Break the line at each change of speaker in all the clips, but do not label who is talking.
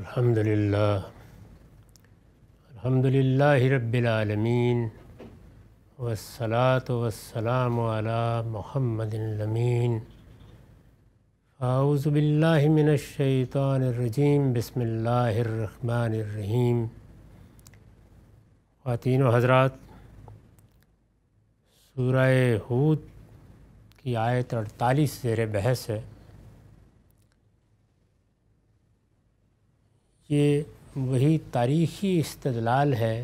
الحمد لله الحمد لله رب العالمين والصلاة والسلام على محمد الأمين أعوذ بالله من الشيطان الرجيم بسم الله الرحمن الرحيم خواتین و حضرات سورہ हूद کی آیت अड़तालीस زیر بحث ہے ये वही तारीख़ी इस्तलाल है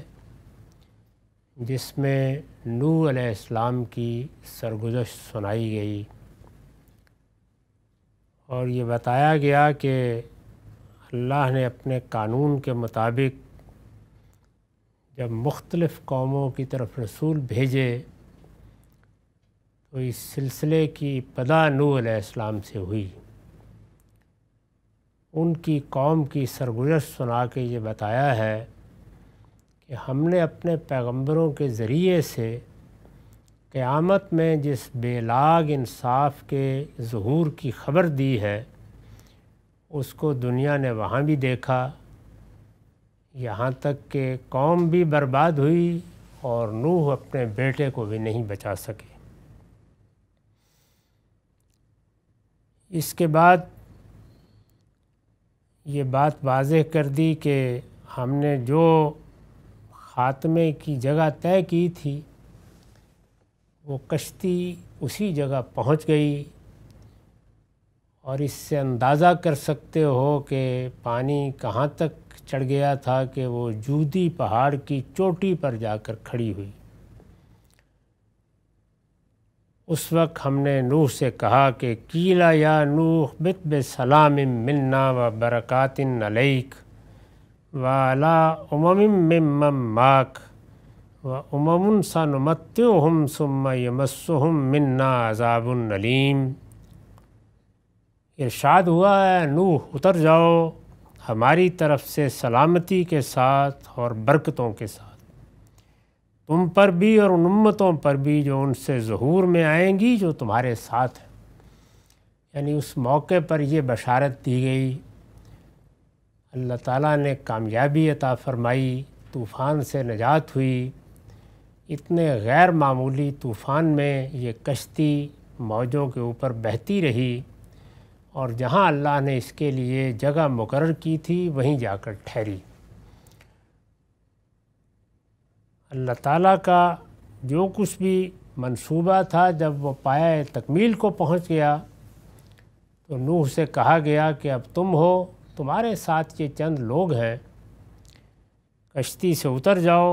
जिसमें नू अलैहिस्सलाम की सरगुजश सुनाई गई और ये बताया गया कि अल्लाह ने अपने कानून के मुताबिक जब मुख्तलफ़ कौमों की तरफ रसूल भेजे तो इस सिलसिले की पदा नू अलैहिस्सलाम से हुई उनकी कौम की सरगुजश सुना के ये बताया है कि हमने अपने पैगंबरों के ज़रिए से क़यामत में जिस बेलाग इंसाफ के जहूर की ख़बर दी है उसको दुनिया ने वहाँ भी देखा यहाँ तक कि कौम भी बर्बाद हुई और नूह अपने बेटे को भी नहीं बचा सके इसके बाद ये बात वाजह कर दी कि हमने जो ख़ात्मे की जगह तय की थी वो कश्ती उसी जगह पहुंच गई और इससे अंदाज़ा कर सकते हो कि पानी कहाँ तक चढ़ गया था कि वो जूदी पहाड़ की चोटी पर जाकर खड़ी हुई उस वक्त हमने नूह से कहा कि कीला या नूह बित बसलाम मिलना व बरक़ातिन अलैक वाला उमम माक व उमम सनमत्युम सुम यमसुम मिन्ना अजाबनलीम इरशाद हुआ है नूह उतर जाओ हमारी तरफ से सलामती के साथ और बरकतों के साथ तुम पर भी और उन उम्मतों पर भी जो उनसे जहूर में आएंगी जो तुम्हारे साथ हैं यानी उस मौके पर ये बशारत दी गई अल्लाह ताला ने कामयाबी अता फरमाई तूफ़ान से निजात हुई इतने गैर मामूली तूफ़ान में ये कश्ती मौजों के ऊपर बहती रही और जहाँ अल्लाह ने इसके लिए जगह मुकर की थी वहीं जाकर ठहरी अल्लाह ताला का जो कुछ भी मंसूबा था जब वो पाया तकमील को पहुंच गया तो नूह से कहा गया कि अब तुम हो तुम्हारे साथ ये चंद लोग हैं कश्ती से उतर जाओ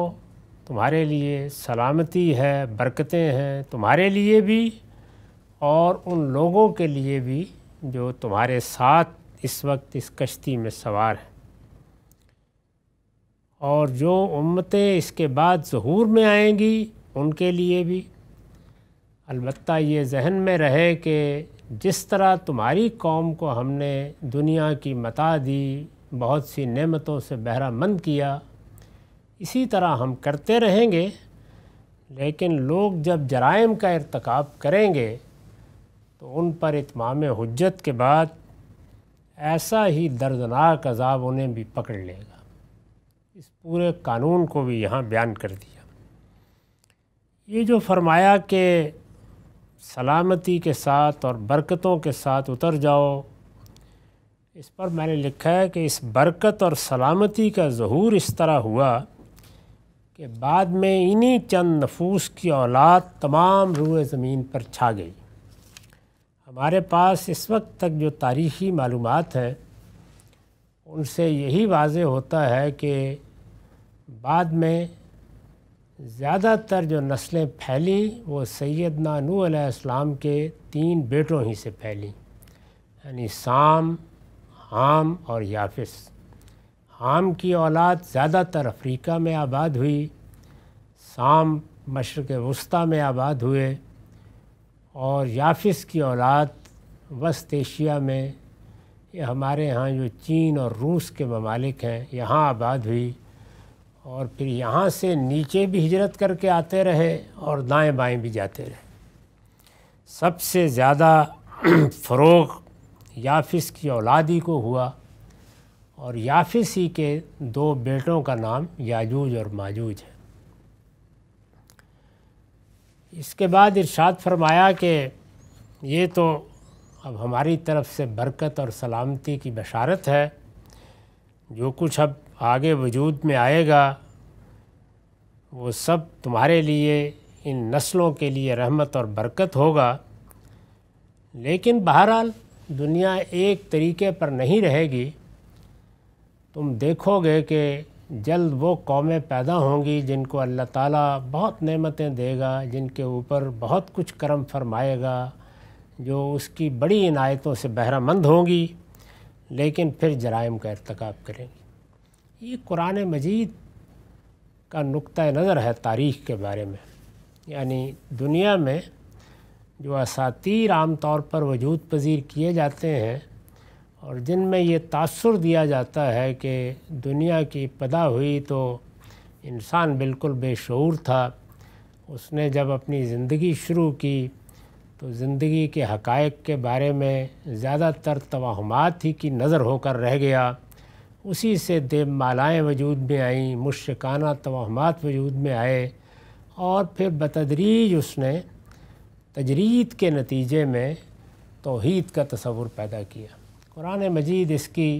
तुम्हारे लिए सलामती है बरकतें हैं तुम्हारे लिए भी और उन लोगों के लिए भी जो तुम्हारे साथ इस वक्त इस कश्ती में सवार हैं और जो उम्मतें इसके बाद जहूर में आएंगी उनके लिए भी अलबत् ये जहन में रहे कि जिस तरह तुम्हारी कौम को हमने दुनिया की मता दी बहुत सी नेमतों से बहरामंद किया इसी तरह हम करते रहेंगे लेकिन लोग जब जराइम का इरतकब करेंगे तो उन पर इतमाम हजत के बाद ऐसा ही दर्दनाक अजाब उन्हें भी पकड़ लेगा इस पूरे कानून को भी यहाँ बयान कर दिया ये जो फरमाया कि सलामती के साथ और बरकतों के साथ उतर जाओ इस पर मैंने लिखा है कि इस बरकत और सलामती का जहूर इस तरह हुआ कि बाद में इन्हीं चंद नफूस की औलाद तमाम रूए ज़मीन पर छा गई हमारे पास इस वक्त तक जो तारीख़ी मालूम है उनसे यही वाज होता है कि बाद में ज़्यादातर जो नस्लें फैली वो सैद नानू इस्लाम के तीन बेटों ही से फैली यानी साम हाम और याफिस हाम की औलाद ज़्यादातर अफ्रीका में आबाद हुई साम मशरक़ वस्ती में आबाद हुए और याफिस की औलाद वस्त एशिया में ये हमारे यहाँ जो चीन और रूस के ममालिक हैं यहाँ आबाद हुई और फिर यहाँ से नीचे भी हिजरत करके आते रहे और दाएं बाएं भी जाते रहे सबसे ज़्यादा फ़रोग याफिस की औलादी को हुआ और याफिस ही के दो बेटों का नाम याजूज और माजूज है इसके बाद इरशाद फरमाया कि ये तो अब हमारी तरफ से बरकत और सलामती की बशारत है जो कुछ अब आगे वजूद में आएगा वो सब तुम्हारे लिए इन नस्लों के लिए रहमत और बरकत होगा लेकिन बहरहाल दुनिया एक तरीके पर नहीं रहेगी तुम देखोगे कि जल्द वो कौमें पैदा होंगी जिनको अल्लाह ताला बहुत नेमतें देगा जिनके ऊपर बहुत कुछ करम फरमाएगा जो उसकी बड़ी इनायतों से बहरामंद होंगी लेकिन फिर जराइम का इरतकब करेंगी ये कुरान मजीद का नुक़ नज़र है तारीख़ के बारे में यानी दुनिया में जो असातीर आम तौर पर वजूद पजीर किए जाते हैं और जिनमें ये तासर दिया जाता है कि दुनिया की पदा हुई तो इंसान बिल्कुल बेशूर था उसने जब अपनी ज़िंदगी शुरू की तो ज़िंदगी के हकायक के बारे में ज़्यादातर तोहमात ही की नज़र होकर रह गया उसी से देव मालाएँ वजूद में आईं मुश्काना तोहमात वजूद में आए और फिर बतदरीज उसने तजरीद के नतीजे में तोहद का तस्वुर पैदा किया कुरान मजीद इसकी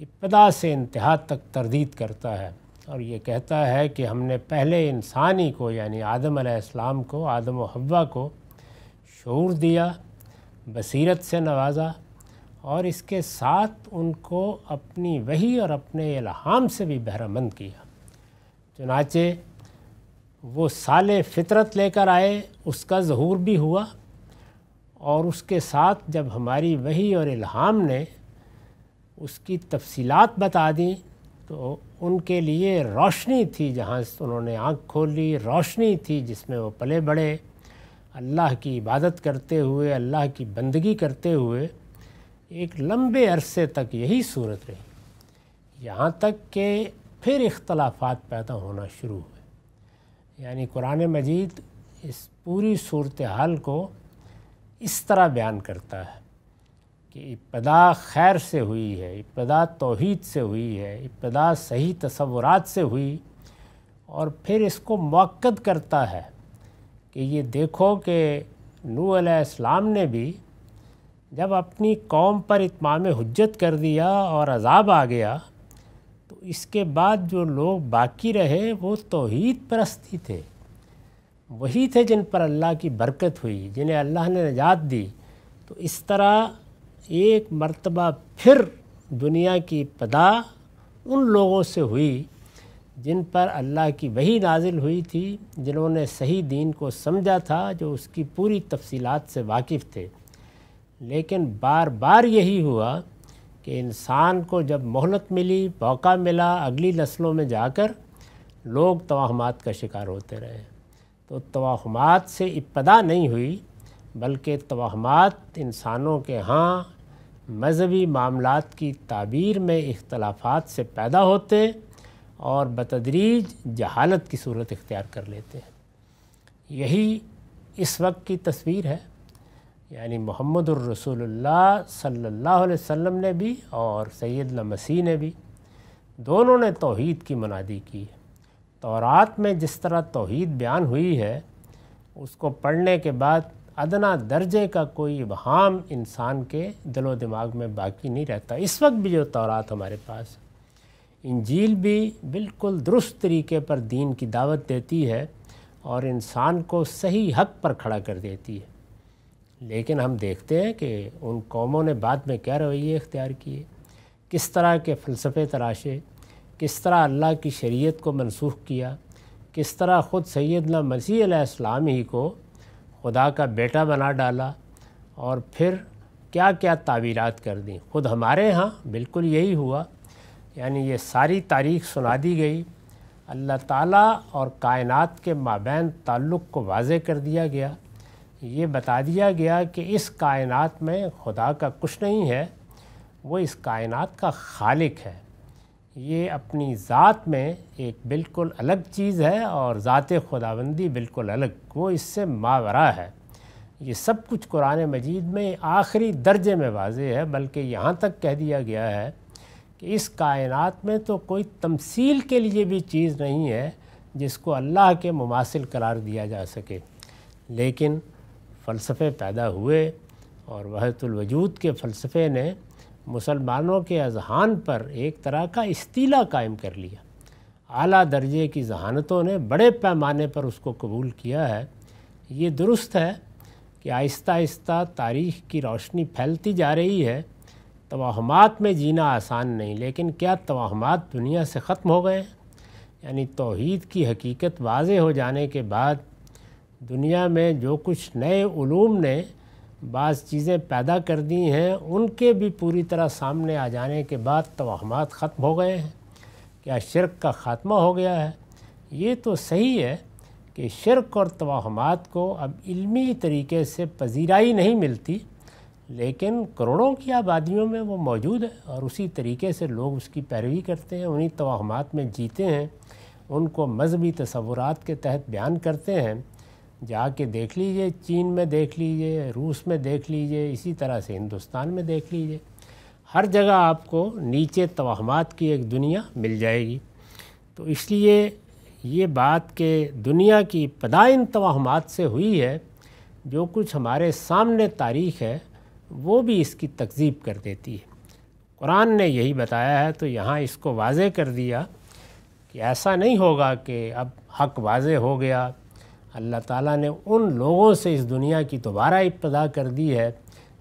इब्तदा से इंतहा तक तरदीद करता है और ये कहता है कि हमने पहले इंसानी को यानी आदम आसमाम को आदम हवा को शूर दिया बसीरत से नवाजा और इसके साथ उनको अपनी वही और अपने इलाहाम से भी बहरामंद किया चुनाचे वो साल फितरत लेकर आए उसका जहूर भी हुआ और उसके साथ जब हमारी वही और इल्हाम ने उसकी तफसीलात बता दी तो उनके लिए रोशनी थी जहाँ उन्होंने आँख खोली रोशनी थी जिसमें वो पले बढ़े अल्लाह की इबादत करते हुए अल्लाह की बंदगी करते हुए एक लंबे अरसे तक यही सूरत रही यहाँ तक कि फिर इख्तलाफात पैदा होना शुरू हुए यानी कुरान मजीद इस पूरी सूरत हाल को इस तरह बयान करता है कि इब्तदा खैर से हुई है इब्तदा तोहद से हुई है इब्तदा सही तस्वुरात से हुई और फिर इसको मौक़ करता है कि ये देखो कि नू अलैहिस्सलाम ने भी जब अपनी कौम पर इतमाम हजत कर दिया और अजाब आ गया तो इसके बाद जो लोग बाकी रहे वो तोहद परस्ती थे वही थे जिन पर अल्लाह की बरकत हुई जिन्हें अल्लाह ने निजात दी तो इस तरह एक मर्तबा फिर दुनिया की पदा उन लोगों से हुई जिन पर अल्लाह की वही नाजिल हुई थी जिन्होंने सही दीन को समझा था जो उसकी पूरी तफसीलात से वाकिफ़ थे लेकिन बार बार यही हुआ कि इंसान को जब मोहलत मिली मौका मिला अगली नस्लों में जाकर लोग तोहमात का शिकार होते रहे तो तोहमात से इब्तदा नहीं हुई बल्कि तोहमात इंसानों के यहाँ मजहबी मामलात की ताबीर में इख्तलाफात से पैदा होते और बतदरीज जहालत की सूरत इख्तियार कर लेते हैं यही इस वक्त की तस्वीर है यानी मोहम्मद रसूलुल्लाह सल्लल्लाहु अलैहि वसल्लम ने भी और सैदना मसीह ने भी दोनों ने तौहीद की मनादी की है तौरात में जिस तरह तौहीद बयान हुई है उसको पढ़ने के बाद अदना दर्जे का कोई इबहाम इंसान के दिलो दिमाग में बाकी नहीं रहता इस वक्त भी जो तौरात हमारे पास इंजील भी बिल्कुल दुरुस्त तरीके पर दीन की दावत देती है और इंसान को सही हक पर खड़ा कर देती है लेकिन हम देखते हैं कि उन कौमों ने बाद में क्या रवैये इख्तियार किए किस तरह के फ़लसफ़े तराशे किस तरह अल्लाह की शरीयत को मनसूख किया किस तरह ख़ुद सैदना मसीह इस्लाम ही को खुदा का बेटा बना डाला और फिर क्या क्या तावीरात कर दी खुद हमारे यहाँ बिल्कुल यही हुआ यानी ये सारी तारीख सुना दी गई अल्लाह ताला और कायनात के माबैन ताल्लुक़ को वाज कर दिया गया ये बता दिया गया कि इस कायनात में खुदा का कुछ नहीं है वो इस कायनात का खालिक है ये अपनी ज़ात में एक बिल्कुल अलग चीज़ है और ज़ात खुदाबंदी बिल्कुल अलग वो इससे मावरा है ये सब कुछ कुरान मजीद में आखिरी दर्जे में वाज है बल्कि यहाँ तक कह दिया गया है कि इस कायनात में तो कोई तमसील के लिए भी चीज़ नहीं है जिसको अल्लाह के मुमासिल करार दिया जा सके लेकिन फ़लसफ़े पैदा हुए और वहतुलवजूद के फ़लसफ़े ने मुसलमानों के अजहान पर एक तरह का इस्तीला कायम कर लिया आला दर्जे की जहानतों ने बड़े पैमाने पर उसको कबूल किया है ये दुरुस्त है कि आहिस्ता आहिस्ता तारीख़ की रोशनी फैलती जा रही है तोहमात में जीना आसान नहीं लेकिन क्या तोहमात दुनिया से ख़त्म हो गए यानी तोहद की हकीकत वाज हो जाने के बाद दुनिया में जो कुछ नए ूम ने बाज़ चीज़ें पैदा कर दी हैं उनके भी पूरी तरह सामने आ जाने के बाद तोहमात ख़त्म हो गए हैं क्या शिरक का ख़ात्मा हो गया है ये तो सही है कि शिरक और तोहमात को अब इलमी तरीके से पजीराई नहीं मिलती लेकिन करोड़ों की आबादियों में वो मौजूद है और उसी तरीके से लोग उसकी पैरवी करते हैं उन्हीं तोहमात में जीते हैं उनको मजहबी तस्वुरा के तहत बयान करते हैं जाके देख लीजिए चीन में देख लीजिए रूस में देख लीजिए इसी तरह से हिंदुस्तान में देख लीजिए हर जगह आपको नीचे तोहमात की एक दुनिया मिल जाएगी तो इसलिए ये बात के दुनिया की पदा इन तोहमात से हुई है जो कुछ हमारे सामने तारीख़ है वो भी इसकी तकजीब कर देती है कुरान ने यही बताया है तो यहाँ इसको वाजे कर दिया कि ऐसा नहीं होगा कि अब हक वाज हो गया अल्लाह ताला ने उन लोगों से इस दुनिया की दोबारा इब्तदा कर दी है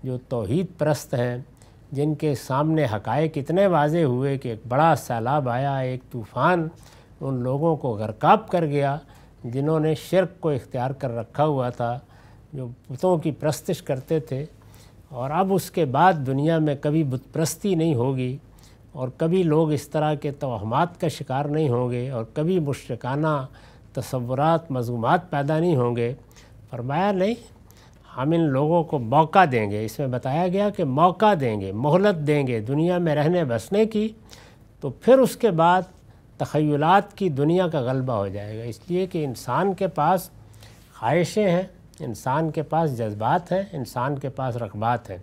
जो तोहद परस्त हैं जिनके सामने हकाए इतने वाजे हुए कि एक बड़ा सैलाब आया एक तूफ़ान उन लोगों को गरकाब कर गया जिन्होंने शिरक को इख्तियार कर रखा हुआ था जो बुतों की प्रस्तश करते थे और अब उसके बाद दुनिया में कभी बुतप्रस्ती नहीं होगी और कभी लोग इस तरह के तोहमात का शिकार नहीं होंगे और कभी मुश्रकाना तस्वुरात मजमूमत पैदा नहीं होंगे फरमाया नहीं हम इन लोगों को मौका देंगे इसमें बताया गया कि मौका देंगे मोहलत देंगे दुनिया में रहने बसने की तो फिर उसके बाद तखयलात की दुनिया का गलबा हो जाएगा इसलिए कि इंसान के पास ख्वाहिशें हैं इंसान के पास जज्बात हैं इंसान के पास रकबात हैं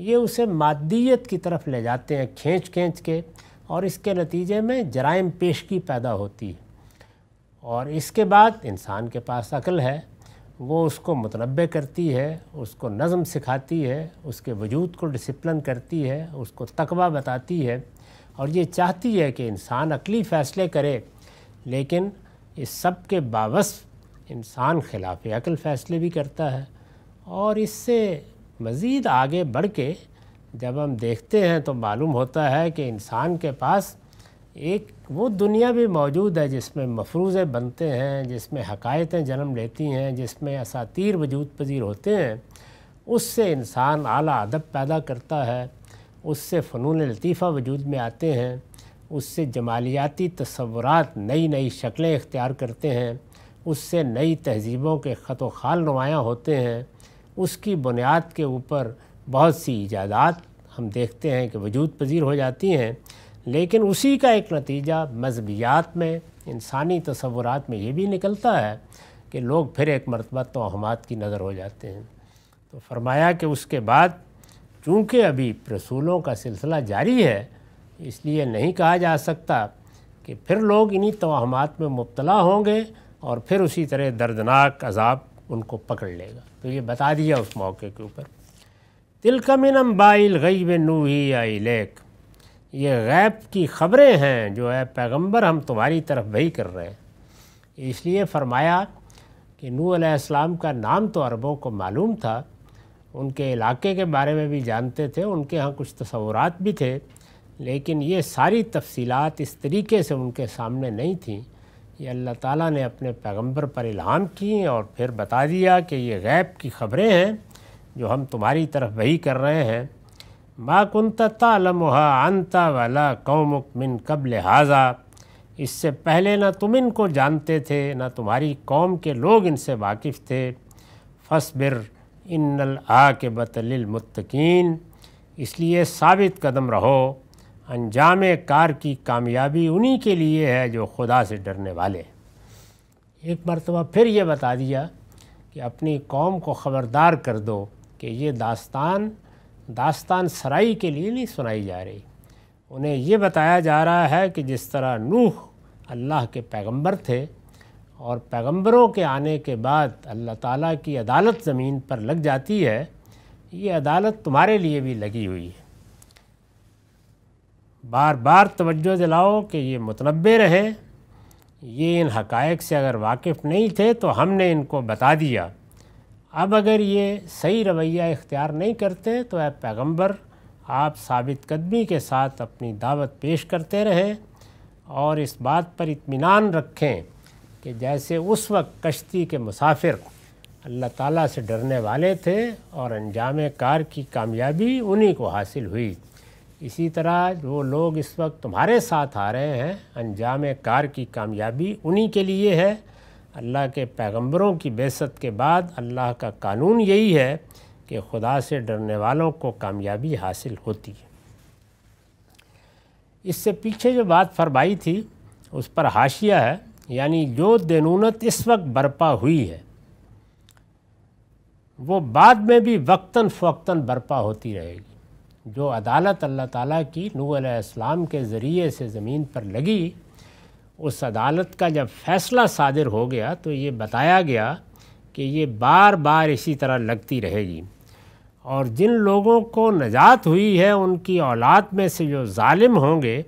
ये उसे मादियत की तरफ ले जाते हैं खींच खींच के और इसके नतीजे में जराइम पेशगी पैदा होती है और इसके बाद इंसान के पास अकल है वो उसको मतलब करती है उसको नज़म सिखाती है उसके वजूद को डिसिप्लिन करती है उसको तकवा बताती है और ये चाहती है कि इंसान अकली फ़ैसले करे लेकिन इस सब के बावस इंसान खिलाफ अकल फ़ैसले भी करता है और इससे मज़ीद आगे बढ़ के जब हम देखते हैं तो मालूम होता है कि इंसान के पास एक वो दुनिया भी मौजूद है जिसमें मफरूज़े बनते हैं जिसमें हकायतें जन्म लेती हैं जिसमें असातीर वजूद पजीर होते हैं उससे इंसान आला अदब पैदा करता है उससे फ़नून लतीफ़ा वजूद में आते हैं उससे जमालियाती तस्वुरात नई नई शक्लें इख्तियार करते हैं उससे नई तहजीबों के ख़त ख़ाल नुमायाँ होते हैं उसकी बुनियाद के ऊपर बहुत सी ईजादात हम देखते हैं कि वजूद पजीर हो जाती हैं लेकिन उसी का एक नतीजा मजहबियात में इंसानी तस्वुरात में ये भी निकलता है कि लोग फिर एक मरतबा तोहमात की नज़र हो जाते हैं तो फरमाया कि उसके बाद चूँकि अभी रसूलों का सिलसिला जारी है इसलिए नहीं कहा जा सकता कि फिर लोग इन्हीं तोहमात में मुबतला होंगे और फिर उसी तरह दर्दनाक अजाब उनको पकड़ लेगा तो ये बता दिया उस मौके के ऊपर तिलकमिन अम्बाइल गईब ही आई लेक ये गैब की ख़बरें हैं जो है पैगंबर हम तुम्हारी तरफ वही कर रहे हैं इसलिए फरमाया कि नू आसमाम का नाम तो अरबों को मालूम था उनके इलाके के बारे में भी जानते थे उनके यहाँ कुछ तस्वूर भी थे लेकिन ये सारी तफसीलात इस तरीके से उनके सामने नहीं थी ये अल्लाह ताला ने अपने पैगंबर पर इल्हाम की और फिर बता दिया कि ये गैब की ख़बरें हैं जो हम तुम्हारी तरफ वही कर रहे हैं मा कुनता तालमहा अनता वाला कौमुक मिन कबल हाजा इससे पहले ना तुम इनको जानते थे ना तुम्हारी कौम के लोग इनसे वाकिफ़ थे फसबिर इन्नल आ के बतलिल इसलिए साबित कदम रहो अंजाम कार की कामयाबी उन्हीं के लिए है जो खुदा से डरने वाले एक मरतबा फिर ये बता दिया कि अपनी कौम को ख़बरदार कर दो कि ये दास्तान दास्तान सराई के लिए नहीं सुनाई जा रही उन्हें ये बताया जा रहा है कि जिस तरह नूह अल्लाह के पैगंबर थे और पैगंबरों के आने के बाद अल्लाह ताला की अदालत ज़मीन पर लग जाती है ये अदालत तुम्हारे लिए भी लगी हुई है बार बार तवज्जो दिलाओ कि ये मुतनबे रहें ये इन हकायक से अगर वाकिफ़ नहीं थे तो हमने इनको बता दिया अब अगर ये सही रवैया इख्तियार नहीं करते तो आप पैगम्बर आप साबित कदमी के साथ अपनी दावत पेश करते रहें और इस बात पर इत्मीनान रखें कि जैसे उस वक्त कश्ती के मुसाफिर अल्लाह ताला से डरने वाले थे और अंजाम कार की कामयाबी उन्हीं को हासिल हुई इसी तरह वो लोग इस वक्त तुम्हारे साथ आ रहे हैं अनजाम कार की कामयाबी उन्हीं के लिए है अल्लाह के पैगंबरों की बेसत के बाद अल्लाह का कानून यही है कि खुदा से डरने वालों को कामयाबी हासिल होती है इससे पीछे जो बात फरमाई थी उस पर हाशिया है यानी जो दनूनत इस वक्त बर्पा हुई है वो बाद में भी वक्ता फ़वक्ता बर्पा होती रहेगी जो अदालत अल्लाह ताला की नू अलैहिस्सलाम के ज़रिए से ज़मीन पर लगी उस अदालत का जब फ़ैसला सादिर हो गया तो ये बताया गया कि ये बार बार इसी तरह लगती रहेगी और जिन लोगों को नजात हुई है उनकी औलाद में से जो ालिम होंगे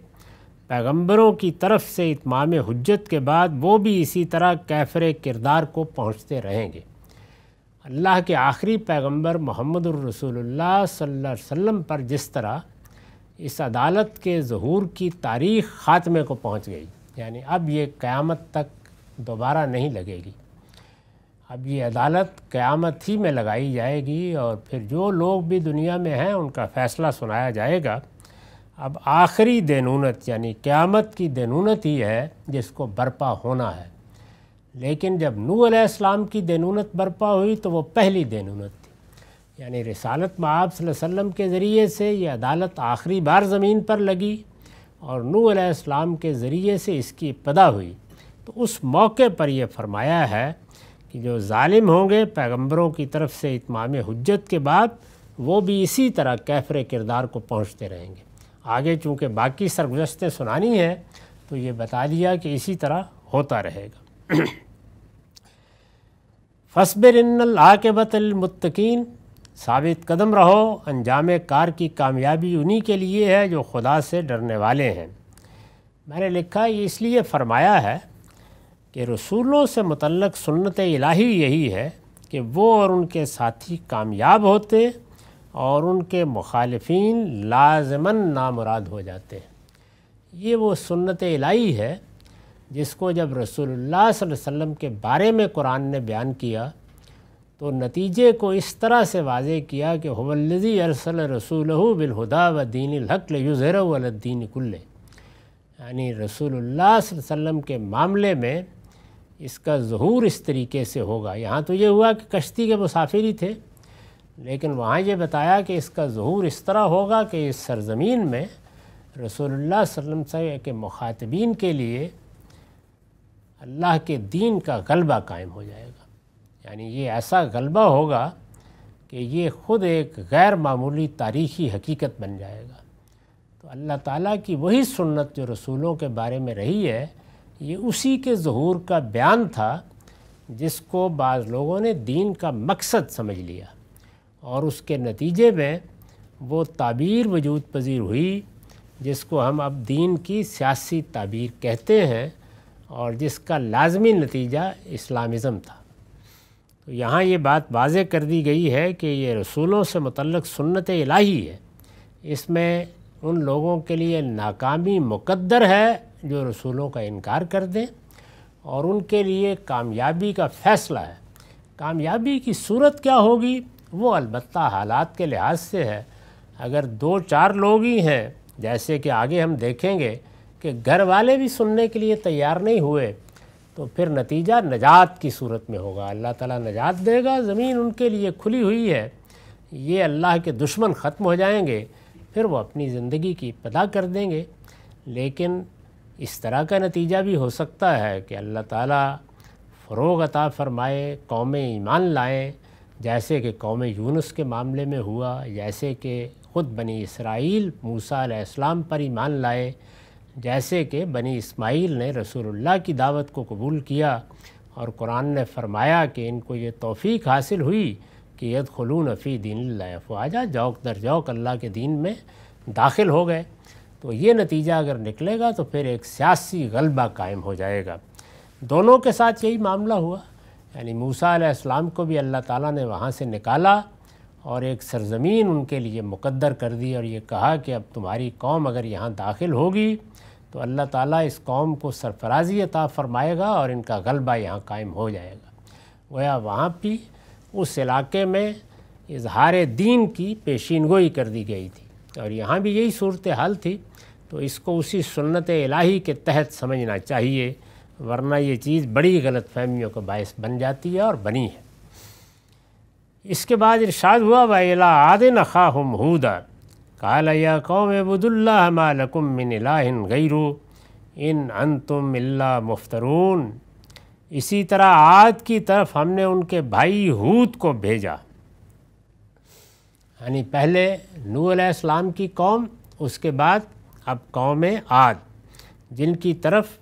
पैगंबरों की तरफ से इतमाम हजत के बाद वो भी इसी तरह कैफरे किरदार को पहुँचते रहेंगे अल्लाह के आखिरी पैगंबर मोहम्मद रसूलुल्लाह वसल्लम पर जिस तरह इस अदालत के जहूर की तारीख ख़ात्मे को पहुंच गई यानी अब ये क़यामत तक दोबारा नहीं लगेगी अब ये अदालत क़यामत ही में लगाई जाएगी और फिर जो लोग भी दुनिया में हैं उनका फ़ैसला सुनाया जाएगा अब आखिरी दैनूनत यानी क़यामत की दैनूनत ही है जिसको बर्पा होना है लेकिन जब नू अलैहिस्सलाम की दैनूनत बर्पा हुई तो वह पहली दैनूनत थी यानी रिसालत माब वसल्लम के ज़रिए से ये अदालत आखिरी बार ज़मीन पर लगी और नू अलैहिस्सलाम के ज़रिए से इसकी इब्तदा हुई तो उस मौके पर यह फरमाया है कि जो ालिम होंगे पैगम्बरों की तरफ से इतमाम हजत के बाद वो भी इसी तरह कैफर किरदार को पहुँचते रहेंगे आगे चूँकि बाकी सरगुजस्तें सुनानी हैं तो ये बता दिया कि इसी तरह होता रहेगा फसबिर इन्नल आकबतल साबित कदम रहो अंजाम कार की कामयाबी उन्हीं के लिए है जो खुदा से डरने वाले हैं मैंने लिखा ये इसलिए फरमाया है कि रसूलों से मतलब सुन्नत इलाही यही है कि वो और उनके साथी कामयाब होते और उनके मुखालफन लाजमन नामुराद हो जाते हैं ये वो सुन्नत इलाही है जिसको जब रसूलुल्लाह वसल्लम के बारे में कुरान ने बयान किया तो नतीजे को इस तरह से वाजे किया कि हवल्लजी अरसल रसूल बिलहुदा व दीन हक युज़र वलद्दीन कुल्ले यानी रसूलुल्लाह वसल्लम के मामले में इसका जहूर इस तरीके से होगा यहाँ तो ये हुआ कि कश्ती के मुसाफिर ही थे लेकिन वहाँ ये बताया कि इसका जहूर इस तरह होगा कि इस सरजमीन में रसोल्ला वसम के मुखातबीन के लिए अल्लाह के दीन का गलबा कायम हो जाएगा यानी ये ऐसा गलबा होगा कि ये ख़ुद एक गैर मामूली तारीखी हकीकत बन जाएगा तो अल्लाह ताला की वही सुन्नत जो रसूलों के बारे में रही है ये उसी के जहूर का बयान था जिसको बाज़ लोगों ने दीन का मकसद समझ लिया और उसके नतीजे में वो ताबीर वजूद पजीर हुई जिसको हम अब दीन की सियासी ताबीर कहते हैं और जिसका लाजमी नतीजा इस्लामिज़म था तो यहाँ ये बात वाज कर दी गई है कि ये रसूलों से मतलब सुन्नत इलाही है इसमें उन लोगों के लिए नाकामी मुकद्दर है जो रसूलों का इनकार कर दें और उनके लिए कामयाबी का फ़ैसला है कामयाबी की सूरत क्या होगी वो अलबत् हालात के लिहाज से है अगर दो चार लोग ही हैं जैसे कि आगे हम देखेंगे कि घर वाले भी सुनने के लिए तैयार नहीं हुए तो फिर नतीजा नजात की सूरत में होगा अल्लाह ताला नजात देगा ज़मीन उनके लिए खुली हुई है ये अल्लाह के दुश्मन ख़त्म हो जाएंगे फिर वो अपनी ज़िंदगी की पता कर देंगे लेकिन इस तरह का नतीजा भी हो सकता है कि अल्लाह ताला फ़रोग अता फ़रमाए कौम ईमान लाएँ जैसे कि कौम यूनुस के मामले में हुआ जैसे कि ख़ुद बनी इसराइल मूसा इस्लाम पर ईमान लाए जैसे कि बनी इस्माइल ने रसूलुल्लाह की दावत को कबूल किया और कुरान ने फरमाया कि इनको ये तोफ़ी हासिल हुई कि यद खलून फ़ी दीन अफवाजा जौक दर जौक अल्लाह के दीन में दाखिल हो गए तो ये नतीजा अगर निकलेगा तो फिर एक सियासी गलबा कायम हो जाएगा दोनों के साथ यही मामला हुआ यानी मूसा इस्लाम को भी अल्लाह ताला ने वहाँ से निकाला और एक सरजमीन उनके लिए मुकद्दर कर दी और ये कहा कि अब तुम्हारी कौम अगर यहाँ दाखिल होगी तो अल्लाह ताला इस कौम को सरफराजी अता फ़रमाएगा और इनका गलबा यहाँ कायम हो जाएगा गोया वहाँ भी उस इलाके में इजहार दीन की पेशीन गोई कर दी गई थी और यहाँ भी यही सूरत हाल थी तो इसको उसी सुन्नत इलाही के तहत समझना चाहिए वरना ये चीज़ बड़ी गलत फहमियों का बायस बन जाती है और बनी है इसके बाद इरशाद हुआ वाला आद नखा हम हूदा काला या कौम बदुल्ला मालकुम गैरू इन अनतुम अल्ला मुफ्तरून इसी तरह आद की तरफ हमने उनके भाई हूद को भेजा यानी पहले नू अलैहिस्सलाम की कौम उसके बाद अब कौम आद जिनकी तरफ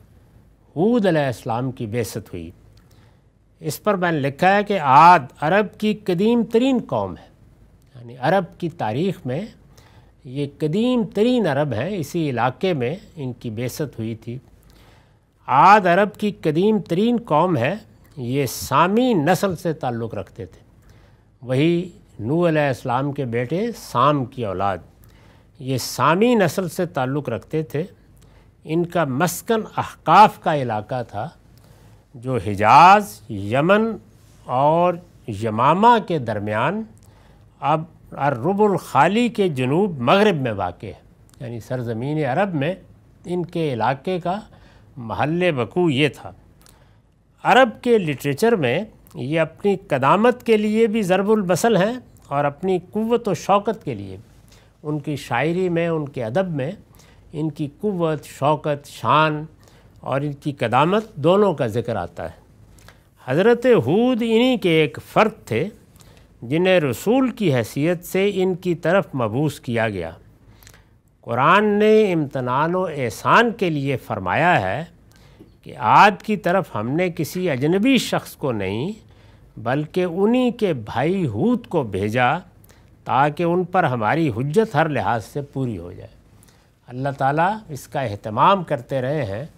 हूद अलैहिस्सलाम की बेसत हुई इस पर मैंने लिखा है कि आद अरब की कदीम तरीन कौम है यानी अरब की तारीख़ में ये कदीम तरीन अरब हैं इसी इलाके में इनकी बेसत हुई थी आद अरब की कदीम तरीन कौम है ये सामी नस्ल से ताल्लुक़ रखते थे वही नू अलैहिस्सलाम के बेटे साम की औलाद ये सामी नस्ल से ताल्लुक़ रखते थे इनका मस्कन अहकाफ़ का इलाका था जो हिजाज यमन और यमामा के दरमियान अब अरबुल खाली के जनूब मगरब में वाक़ है यानी सरजमीन अरब में इनके इलाके का महल बकू ये था अरब के लिटरेचर में ये अपनी कदामत के लिए भी ज़रबुलबसल हैं और अपनी क़वत व शौकत के लिए उनकी शायरी में उनके अदब में इनकी क़वत शौकत शान और इनकी कदामत दोनों का ज़िक्र आता है हज़रत हूद इन्हीं के एक फ़र्द थे जिन्हें रसूल की हैसियत से इनकी तरफ मबूस किया गया कुरान ने इम्तनान व एहसान के लिए फ़रमाया है कि आज की तरफ हमने किसी अजनबी शख्स को नहीं बल्कि उन्हीं के भाई हूद को भेजा ताकि उन पर हमारी हजत हर लिहाज से पूरी हो जाए अल्लाह ताला इसका अहतमाम करते रहे हैं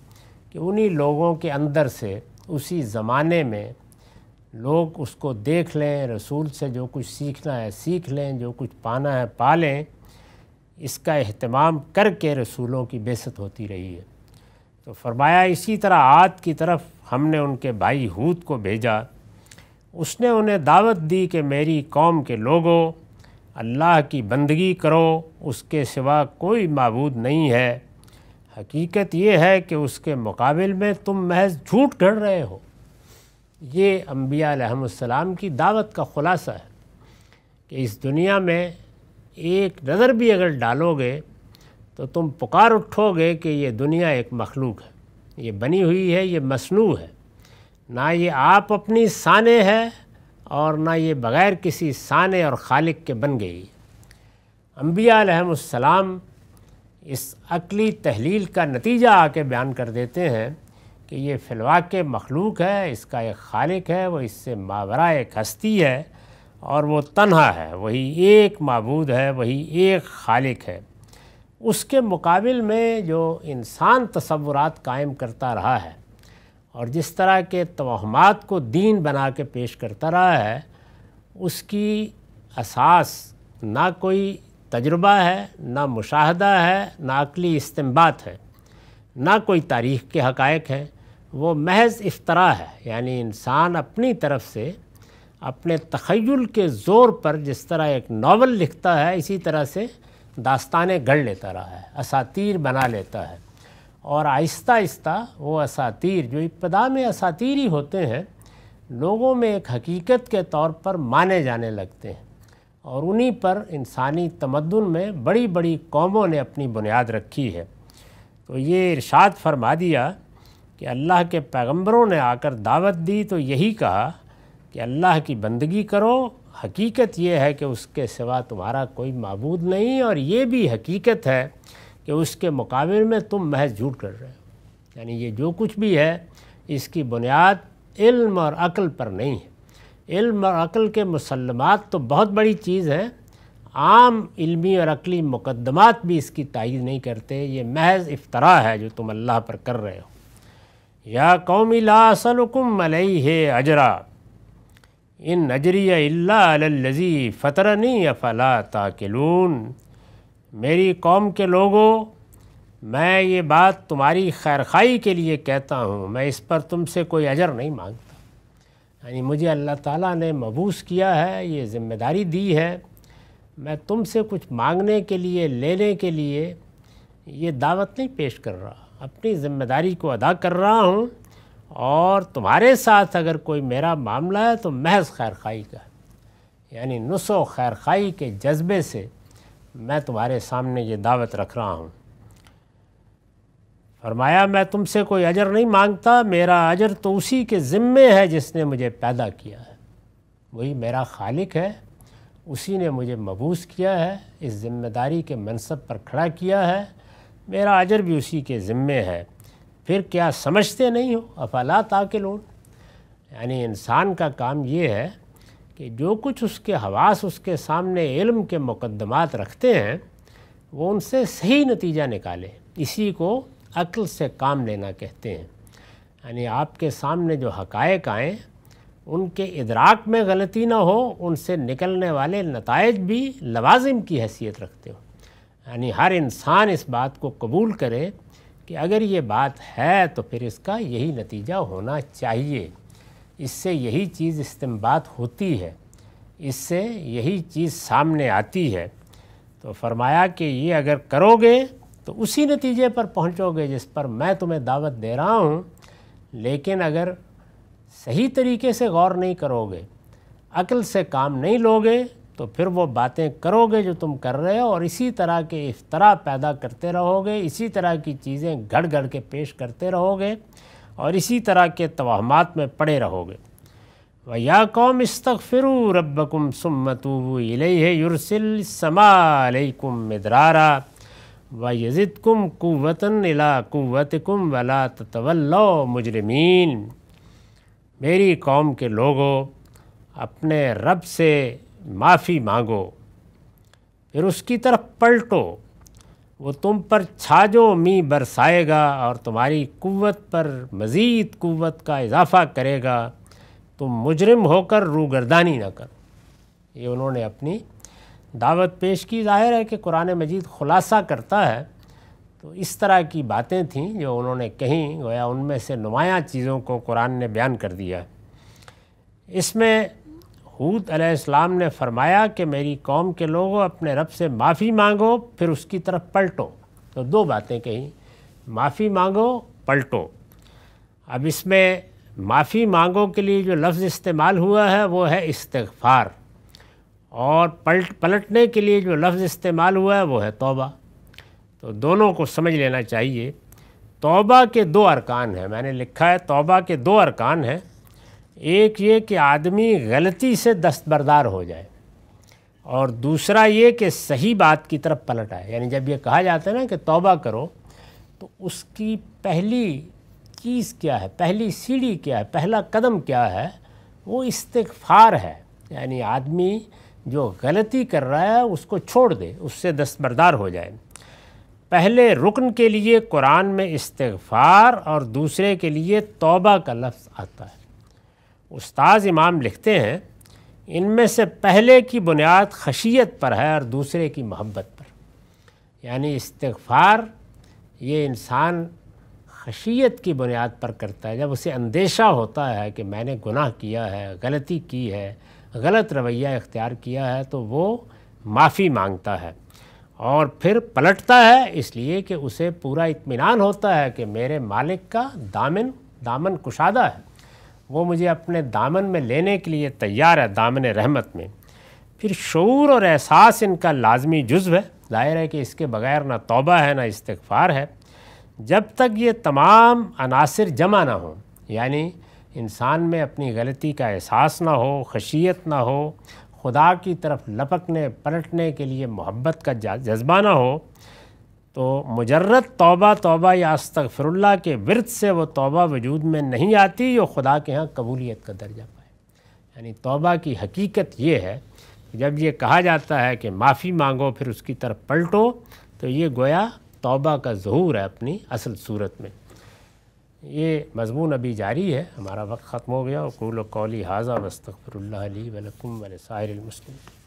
कि उन्हीं लोगों के अंदर से उसी ज़माने में लोग उसको देख लें रसूल से जो कुछ सीखना है सीख लें जो कुछ पाना है पा लें इसका अहतमाम करके रसूलों की बेसत होती रही है तो फरमाया इसी तरह आद की तरफ हमने उनके भाई हूत को भेजा उसने उन्हें दावत दी कि मेरी कौम के लोगों अल्लाह की बंदगी करो उसके सिवा कोई मबूद नहीं है हकीकत ये है कि उसके मुकाबले में तुम महज झूठ गढ़ रहे हो ये अम्बिया की दावत का ख़ुलासा है कि इस दुनिया में एक नज़र भी अगर डालोगे तो तुम पुकार उठोगे कि ये दुनिया एक मखलूक है ये बनी हुई है ये मसनू है ना ये आप अपनी साने है और ना ये बग़ैर किसी साने और खालिक के बन गई अम्बिया इस अकली तहलील का नतीजा आके बयान कर देते हैं कि ये फिलवा के मखलूक है इसका एक खालिक है वो इससे मावरा एक हस्ती है और वो तनहा है वही एक मबूद है वही एक खालिक है उसके मुकाबल में जो इंसान तस्वुरात कायम करता रहा है और जिस तरह के तोहमात को दीन बना के पेश करता रहा है उसकी असास ना कोई तजुर्बा है ना मुशाहदा है ना अकली इस्तेमाल है ना कोई तारीख़ के हक़ हैं वो महज इफ्तरा है यानी इंसान अपनी तरफ से अपने तखयल के ज़ोर पर जिस तरह एक नावल लिखता है इसी तरह से दास्तानें गढ़ लेता रहा है असातीर बना लेता है और आहिस्ता आहिस्ता वो असातीर जो इब्तदा में असातीर ही होते हैं लोगों में एक हकीकत के तौर पर माने जाने लगते हैं और उन्हीं पर इंसानी तमदन में बड़ी बड़ी कौमों ने अपनी बुनियाद रखी है तो ये इरशाद फरमा दिया कि अल्लाह के पैगंबरों ने आकर दावत दी तो यही कहा कि अल्लाह की बंदगी करो हकीकत ये है कि उसके सिवा तुम्हारा कोई मबूद नहीं और ये भी हकीकत है कि उसके मुकाबले में तुम महज झूठ कर रहे हो यानी ये जो कुछ भी है इसकी बुनियाद इल्म और अक्ल पर नहीं है इल्म और अक्ल के मुसलमात तो बहुत बड़ी चीज़ हैं आम इल्मी और अकली मुकदमात भी इसकी तायद नहीं करते ये महज इफ्तरा है जो तुम अल्लाह पर कर रहे हो या कौमी लासलकुम अलई है अजरा इन नजरियाजी फ़तरनी अफला ताकिलून मेरी कौम के लोगों मैं ये बात तुम्हारी खैरखाई के लिए कहता हूँ मैं इस पर तुमसे कोई अजर नहीं मांगता यानी मुझे अल्लाह ताला ने मबूस किया है ये ज़िम्मेदारी दी है मैं तुमसे कुछ मांगने के लिए लेने के लिए ये दावत नहीं पेश कर रहा अपनी ज़िम्मेदारी को अदा कर रहा हूँ और तुम्हारे साथ अगर कोई मेरा मामला है तो महज खैर खाई का यानी नुसो खैर खाई के जज्बे से मैं तुम्हारे सामने ये दावत रख रहा हूँ फरमाया मैं तुमसे कोई अजर नहीं मांगता मेरा अजर तो उसी के ज़िम्मे है जिसने मुझे पैदा किया है वही मेरा खालिक है उसी ने मुझे मबूस किया है इस ज़िम्मेदारी के मनसब पर खड़ा किया है मेरा अजर भी उसी के ज़िम्मे है फिर क्या समझते नहीं हो अफलात आके लोग यानी इंसान का काम ये है कि जो कुछ उसके हवास उसके सामने इल्म के मुकदमात रखते हैं वो उनसे सही नतीजा निकाले इसी को अक्ल से काम लेना कहते हैं यानी आपके सामने जो हकायक आए उनके इदराक में गलती ना हो उनसे निकलने वाले नतज भी लवाजिम की हैसियत रखते हो यानी हर इंसान इस बात को कबूल करे कि अगर ये बात है तो फिर इसका यही नतीजा होना चाहिए इससे यही चीज़ इस्तेमाल होती है इससे यही चीज़ सामने आती है तो फरमाया कि ये अगर करोगे तो उसी नतीजे पर पहुंचोगे जिस पर मैं तुम्हें दावत दे रहा हूँ लेकिन अगर सही तरीके से गौर नहीं करोगे अक्ल से काम नहीं लोगे तो फिर वो बातें करोगे जो तुम कर रहे हो और इसी तरह के इफ्तरा पैदा करते रहोगे इसी तरह की चीज़ें घड़ घड़ के पेश करते रहोगे और इसी तरह के तोहमात में पड़े रहोगे व या कौम इस्तफ़िर रबकुम सुमतूबू इलैहि युरसिल समा अलैकुम मिदरारा वज़द कुम कुतन अला कुत कुम वला तवल्लो मुजरमीन मेरी कौम के लोगों अपने रब से माफ़ी मांगो फिर उसकी तरफ पलटो वो तुम पर छाजो मी बरसाएगा और तुम्हारी कुत पर मज़ीद कुत का इजाफ़ा करेगा तुम मुजरम होकर रूगरदानी ना करो ये उन्होंने अपनी दावत पेश की जाहिर है कि कुरान मजीद खुलासा करता है तो इस तरह की बातें थीं जो उन्होंने कहीं गोया उनमें से नुमाया चीज़ों को कुरान ने बयान कर दिया इसमें हूत अलैहिस्सलाम ने फरमाया कि मेरी कौम के लोगों अपने रब से माफ़ी मांगो फिर उसकी तरफ पलटो तो दो बातें कहीं माफ़ी मांगो पलटो अब इसमें माफ़ी मांगो के लिए जो लफ्ज़ इस्तेमाल हुआ है वो है इस्तगफ़ार और पलट पलटने के लिए जो लफ्ज़ इस्तेमाल हुआ है वो है तौबा तो दोनों को समझ लेना चाहिए तौबा के दो अरकान हैं मैंने लिखा है तौबा के दो अरकान हैं एक ये कि आदमी गलती से दस्तबरदार हो जाए और दूसरा ये कि सही बात की तरफ पलट आए यानी जब ये कहा जाता है ना कि तौबा करो तो उसकी पहली चीज़ क्या है पहली सीढ़ी क्या है पहला कदम क्या है वो इस्तफ़ार है यानी आदमी जो गलती कर रहा है उसको छोड़ दे उससे दस्तबरदार हो जाए पहले रुकन के लिए कुरान में इस्तफ़ार और दूसरे के लिए तौबा का लफ्ज़ आता है उस्ताज इमाम लिखते हैं इनमें से पहले की बुनियाद खशियत पर है और दूसरे की मोहब्बत पर यानी इस्तफ़ार ये इंसान खशियत की बुनियाद पर करता है जब उसे अंदेशा होता है कि मैंने गुनाह किया है गलती की है गलत रवैया इख्तियार किया है तो वो माफ़ी मांगता है और फिर पलटता है इसलिए कि उसे पूरा इत्मीनान होता है कि मेरे मालिक का दामन दामन कुशादा है वो मुझे अपने दामन में लेने के लिए तैयार है दामन रहमत में फिर शूर और एहसास इनका लाजमी जुज्व है जाहिर है कि इसके बगैर ना तोबा है ना इस्तफ़ार है जब तक ये तमाम अनासर जमा ना हों यानी इंसान में अपनी गलती का एहसास ना हो खशियत ना हो खुदा की तरफ लपकने पलटने के लिए मोहब्बत का जज्बा ना हो तो मुजरद तौबा तौबा या अस्तफ़िरल्ला के विरद से वो तौबा वजूद में नहीं आती जो खुदा के यहाँ कबूलियत का दर्जा पाए यानी तौबा की हकीकत ये है कि जब ये कहा जाता है कि माफ़ी मांगो फिर उसकी तरफ पलटो तो ये गोया तौबा का जहूर है अपनी असल सूरत में ये मजमून अभी जारी है हमारा वक्त ख़त्म हो गया और कौल कौली हाजा वस्तफ़रल वलकुम वसायरमसलिम